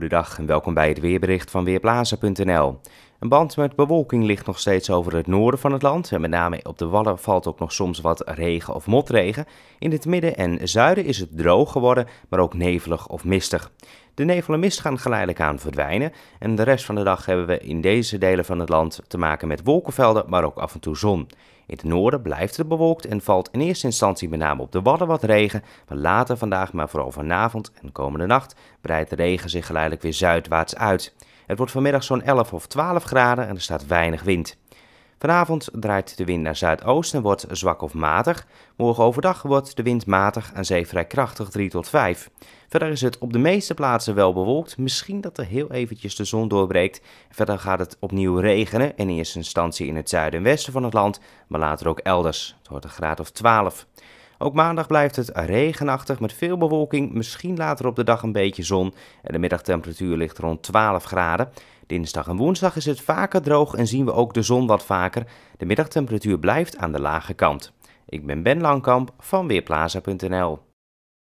Goedendag en welkom bij het weerbericht van Weerplaza.nl. Een band met bewolking ligt nog steeds over het noorden van het land. En met name op de wallen valt ook nog soms wat regen of motregen. In het midden en zuiden is het droog geworden, maar ook nevelig of mistig. De nevel en mist gaan geleidelijk aan verdwijnen en de rest van de dag hebben we in deze delen van het land te maken met wolkenvelden, maar ook af en toe zon. In het noorden blijft het bewolkt en valt in eerste instantie met name op de wadden wat regen, maar later vandaag, maar vooral vanavond en komende nacht, breidt de regen zich geleidelijk weer zuidwaarts uit. Het wordt vanmiddag zo'n 11 of 12 graden en er staat weinig wind. Vanavond draait de wind naar zuidoosten en wordt zwak of matig. Morgen overdag wordt de wind matig en zee vrij krachtig 3 tot 5. Verder is het op de meeste plaatsen wel bewolkt. Misschien dat er heel eventjes de zon doorbreekt. Verder gaat het opnieuw regenen in eerste instantie in het zuiden en westen van het land, maar later ook elders. Het wordt een graad of 12. Ook maandag blijft het regenachtig met veel bewolking, misschien later op de dag een beetje zon. En de middagtemperatuur ligt rond 12 graden. Dinsdag en woensdag is het vaker droog en zien we ook de zon wat vaker. De middagtemperatuur blijft aan de lage kant. Ik ben Ben Langkamp van Weerplaza.nl.